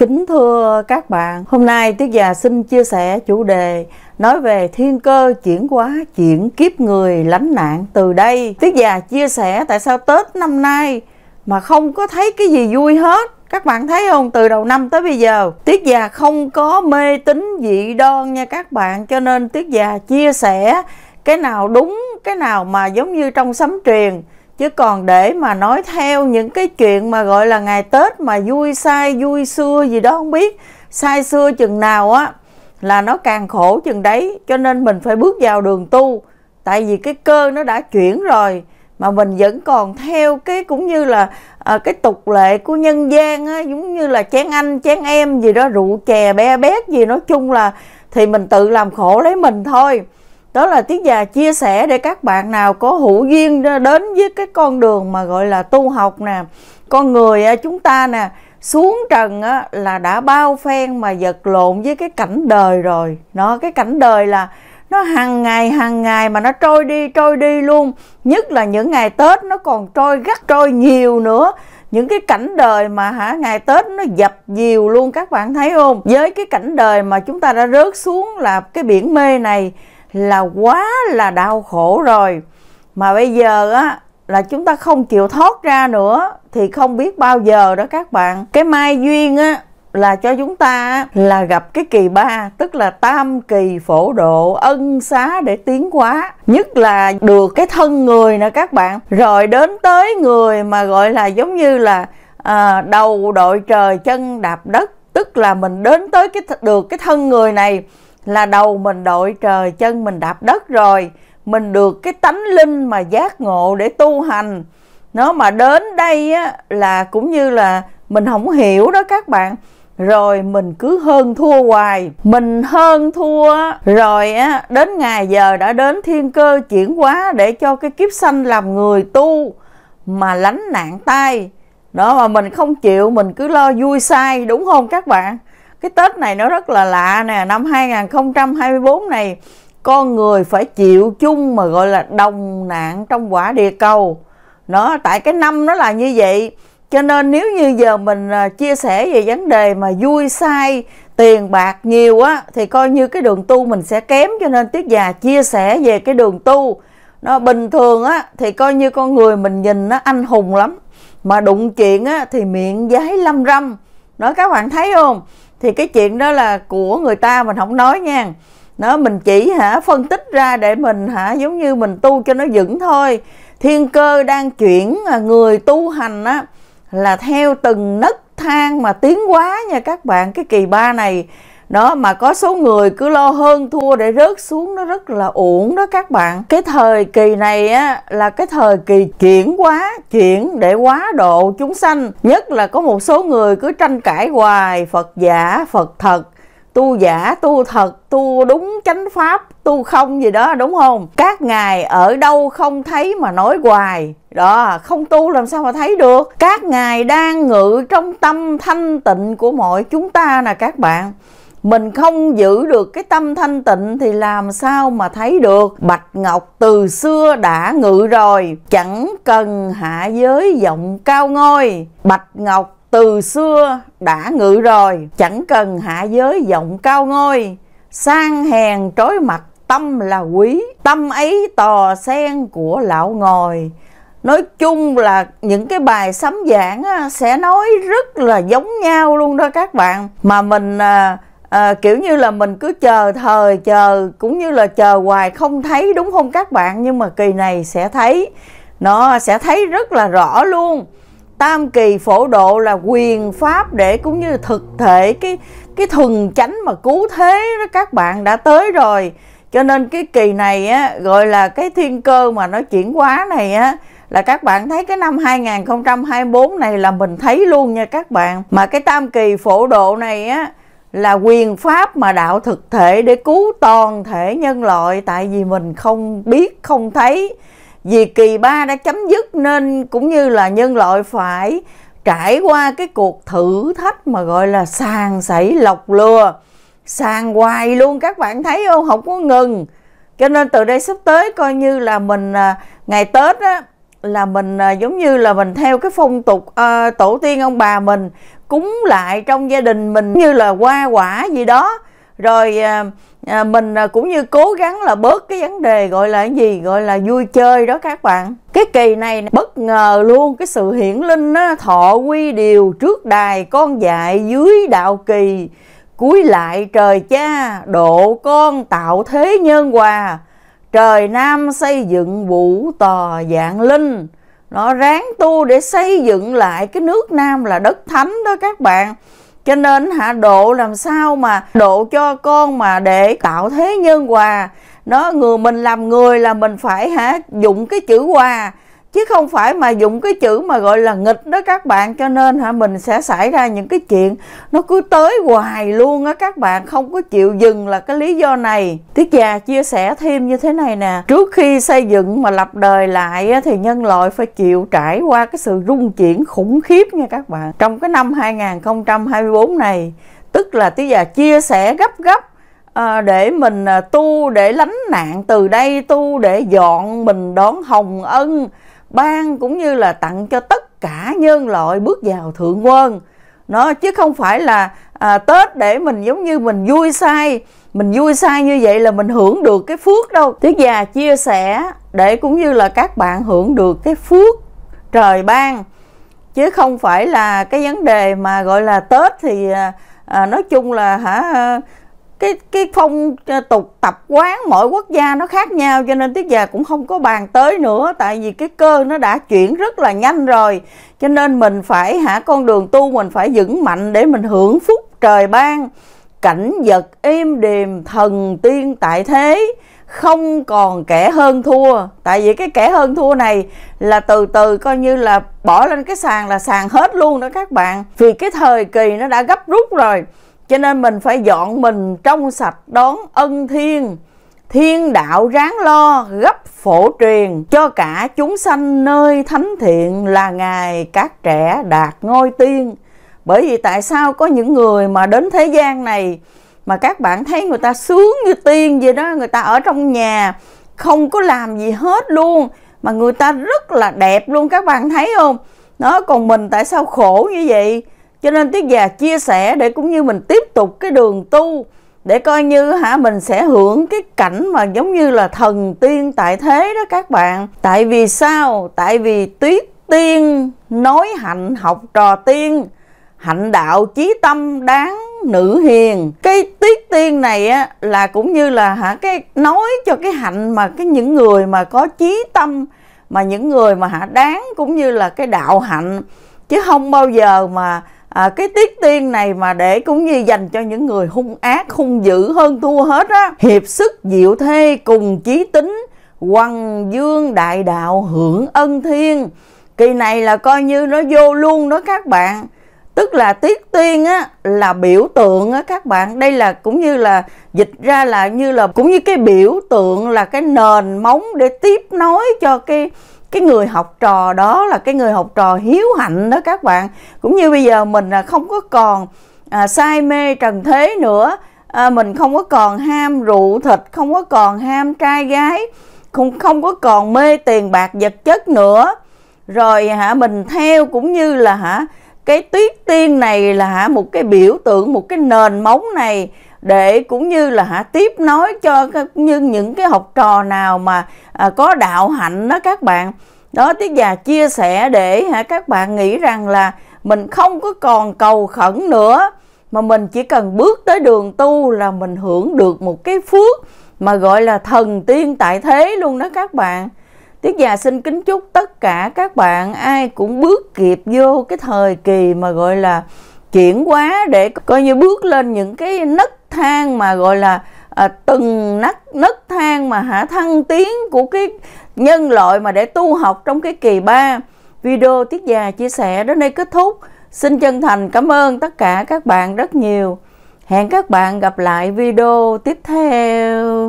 Kính thưa các bạn, hôm nay Tiết Già xin chia sẻ chủ đề nói về thiên cơ chuyển hóa chuyển kiếp người lánh nạn từ đây. Tiết Già chia sẻ tại sao Tết năm nay mà không có thấy cái gì vui hết. Các bạn thấy không, từ đầu năm tới bây giờ, Tiết Già không có mê tín dị đoan nha các bạn, cho nên Tiết Già chia sẻ cái nào đúng, cái nào mà giống như trong sấm truyền chứ còn để mà nói theo những cái chuyện mà gọi là ngày tết mà vui sai vui xưa gì đó không biết sai xưa chừng nào á là nó càng khổ chừng đấy cho nên mình phải bước vào đường tu tại vì cái cơ nó đã chuyển rồi mà mình vẫn còn theo cái cũng như là à, cái tục lệ của nhân gian á giống như là chén anh chén em gì đó rượu chè be bé bét gì nói chung là thì mình tự làm khổ lấy mình thôi đó là tiết già chia sẻ để các bạn nào có hữu duyên đến với cái con đường mà gọi là tu học nè con người à, chúng ta nè xuống trần là đã bao phen mà vật lộn với cái cảnh đời rồi nó cái cảnh đời là nó hàng ngày hàng ngày mà nó trôi đi trôi đi luôn nhất là những ngày tết nó còn trôi gắt trôi nhiều nữa những cái cảnh đời mà hả ngày tết nó dập dìu luôn các bạn thấy không với cái cảnh đời mà chúng ta đã rớt xuống là cái biển mê này là quá là đau khổ rồi mà bây giờ á là chúng ta không chịu thoát ra nữa thì không biết bao giờ đó các bạn cái mai duyên á là cho chúng ta là gặp cái kỳ ba tức là tam kỳ phổ độ ân xá để tiến hóa nhất là được cái thân người nè các bạn rồi đến tới người mà gọi là giống như là à, đầu đội trời chân đạp đất tức là mình đến tới cái được cái thân người này là đầu mình đội trời chân mình đạp đất rồi mình được cái tánh linh mà giác ngộ để tu hành nó mà đến đây á, là cũng như là mình không hiểu đó các bạn rồi mình cứ hơn thua hoài mình hơn thua rồi á đến ngày giờ đã đến thiên cơ chuyển hóa để cho cái kiếp sanh làm người tu mà lánh nạn tay đó mà mình không chịu mình cứ lo vui sai đúng không các bạn cái Tết này nó rất là lạ nè năm 2024 này con người phải chịu chung mà gọi là đồng nạn trong quả địa cầu nó tại cái năm nó là như vậy cho nên nếu như giờ mình à, chia sẻ về vấn đề mà vui sai tiền bạc nhiều á thì coi như cái đường tu mình sẽ kém cho nên tiết già chia sẻ về cái đường tu nó bình thường á thì coi như con người mình nhìn nó anh hùng lắm mà đụng chuyện á thì miệng giấy lâm râm đó các bạn thấy không thì cái chuyện đó là của người ta mình không nói nha nó mình chỉ hả phân tích ra để mình hả giống như mình tu cho nó vững thôi thiên cơ đang chuyển à, người tu hành á là theo từng nấc thang mà tiến hóa nha các bạn cái kỳ ba này đó mà có số người cứ lo hơn thua để rớt xuống nó rất là uổng đó các bạn cái thời kỳ này á là cái thời kỳ chuyển quá chuyển để quá độ chúng sanh nhất là có một số người cứ tranh cãi hoài phật giả phật thật tu giả tu thật tu đúng chánh pháp tu không gì đó đúng không các ngài ở đâu không thấy mà nói hoài đó không tu làm sao mà thấy được các ngài đang ngự trong tâm thanh tịnh của mọi chúng ta nè các bạn mình không giữ được cái tâm thanh tịnh thì làm sao mà thấy được bạch ngọc từ xưa đã ngự rồi chẳng cần hạ giới giọng cao ngôi bạch ngọc từ xưa đã ngự rồi chẳng cần hạ giới giọng cao ngôi sang hèn trói mặt tâm là quý tâm ấy tò sen của lão ngồi nói chung là những cái bài sấm giảng sẽ nói rất là giống nhau luôn đó các bạn mà mình à, à, kiểu như là mình cứ chờ thời chờ cũng như là chờ hoài không thấy đúng không các bạn nhưng mà kỳ này sẽ thấy nó sẽ thấy rất là rõ luôn tam kỳ phổ độ là quyền pháp để cũng như thực thể cái cái thuần chánh mà cứu thế đó các bạn đã tới rồi cho nên cái kỳ này á, gọi là cái thiên cơ mà nó chuyển hóa này á là các bạn thấy cái năm 2024 này là mình thấy luôn nha các bạn mà cái tam kỳ phổ độ này á là quyền pháp mà đạo thực thể để cứu toàn thể nhân loại tại vì mình không biết không thấy vì kỳ ba đã chấm dứt nên cũng như là nhân loại phải trải qua cái cuộc thử thách mà gọi là sàn sảy lọc lừa sàn hoài luôn các bạn thấy không không có ngừng cho nên từ đây sắp tới coi như là mình à, ngày tết á là mình à, giống như là mình theo cái phong tục uh, tổ tiên ông bà mình cúng lại trong gia đình mình như là hoa quả gì đó rồi à, à mình à, cũng như cố gắng là bớt cái vấn đề gọi là cái gì gọi là vui chơi đó các bạn cái kỳ này bất ngờ luôn cái sự hiển linh á, thọ quy điều trước đài con dạy dưới đạo kỳ cuối lại trời cha độ con tạo thế nhân hòa trời nam xây dựng vũ tòa dạng linh nó ráng tu để xây dựng lại cái nước nam là đất thánh đó các bạn cho nên hạ độ làm sao mà độ cho con mà để tạo thế nhân hòa nó người mình làm người là mình phải hả dụng cái chữ hòa chứ không phải mà dùng cái chữ mà gọi là nghịch đó các bạn cho nên hả mình sẽ xảy ra những cái chuyện nó cứ tới hoài luôn á các bạn không có chịu dừng là cái lý do này tiết già chia sẻ thêm như thế này nè trước khi xây dựng mà lập đời lại á, thì nhân loại phải chịu trải qua cái sự rung chuyển khủng khiếp nha các bạn trong cái năm 2024 này tức là tiết già chia sẻ gấp gấp à, để mình ờ, tu để lánh nạn từ đây tu để dọn mình đón hồng ân ban cũng như là tặng cho tất cả nhân loại bước vào thượng quân nó chứ không phải là à, tết để mình giống như mình vui sai mình vui sai như vậy là mình hưởng được cái phước đâu tuyết già chia sẻ để cũng như là các bạn hưởng được cái phước trời ban chứ không phải là cái vấn đề mà gọi là tết thì à, à nói chung là hả cái cái phong ờ, tục tập quán mỗi quốc gia nó khác nhau cho nên tiết già cũng không có bàn tới nữa tại vì cái cơ nó đã chuyển rất là nhanh rồi cho nên mình phải hả con đường tu mình phải vững mạnh để mình hưởng phúc trời ban cảnh vật im điềm thần tiên tại thế không còn kẻ hơn thua tại vì cái kẻ hơn thua này là từ từ coi như là bỏ lên cái sàn là sàn hết luôn đó các bạn vì cái thời kỳ nó đã gấp rút rồi cho nên mình phải dọn mình trong sạch đón ân thiên thiên đạo ráng lo gấp phổ truyền cho cả chúng sanh nơi thánh thiện là ngài các trẻ đạt ngôi tiên bởi vì tại sao có những người mà đến thế gian này mà các bạn thấy người ta sướng như tiên vậy đó người ta ở trong nhà không có làm gì hết luôn mà người ta rất là đẹp luôn các bạn thấy không nó còn mình tại sao khổ như vậy cho nên tiết già chia sẻ để cũng như mình tiếp tục cái đường tu để coi như hả mình sẽ hưởng cái cảnh mà giống như là thần tiên tại thế đó các bạn tại vì sao tại vì tuyết tiên nói hạnh học trò tiên hạnh đạo chí tâm đáng nữ hiền cái tiết tiên này á là cũng như là hả cái nói cho cái hạnh mà cái những người mà có chí tâm mà những người mà hả đáng cũng như là cái đạo hạnh chứ không bao giờ mà à, cái tiết tiên này mà để cũng như dành cho những người hung ác hung dữ hơn thua hết á hiệp sức diệu thê cùng chí tính quăng dương đại đạo hưởng ân thiên kỳ này là coi như nó vô luôn đó các bạn tức là tiết tiên á là biểu tượng á các bạn đây là cũng như là dịch ra là như là cũng như cái biểu tượng là cái nền móng để tiếp nối cho cái cái người học trò đó là cái người học trò hiếu hạnh đó các bạn cũng như bây giờ mình à, không có còn à, say mê trần thế nữa à, mình không có còn ham rượu thịt không có còn ham trai gái không không có còn mê tiền bạc vật chất nữa rồi hả mình theo cũng như là hả cái tuyết tiên này là hả một cái biểu tượng một cái nền móng này để cũng như là hả tiếp nói cho như những cái học trò nào mà à, có đạo hạnh đó các bạn đó tiết già chia sẻ để hả các bạn nghĩ rằng là mình không có còn cầu khẩn nữa mà mình chỉ cần bước tới đường tu là mình hưởng được một cái phước mà gọi là thần tiên tại thế luôn đó các bạn Tiết già xin kính chúc tất cả các bạn ai cũng bước kịp vô cái thời kỳ mà gọi là chuyển hóa để coi như bước lên những cái nấc thang mà gọi là à, từng nấc nấc thang mà hả thăng tiến của cái nhân loại mà để tu học trong cái kỳ 3 video tiết già chia sẻ đến đây kết thúc xin chân thành cảm ơn tất cả các bạn rất nhiều hẹn các bạn gặp lại video tiếp theo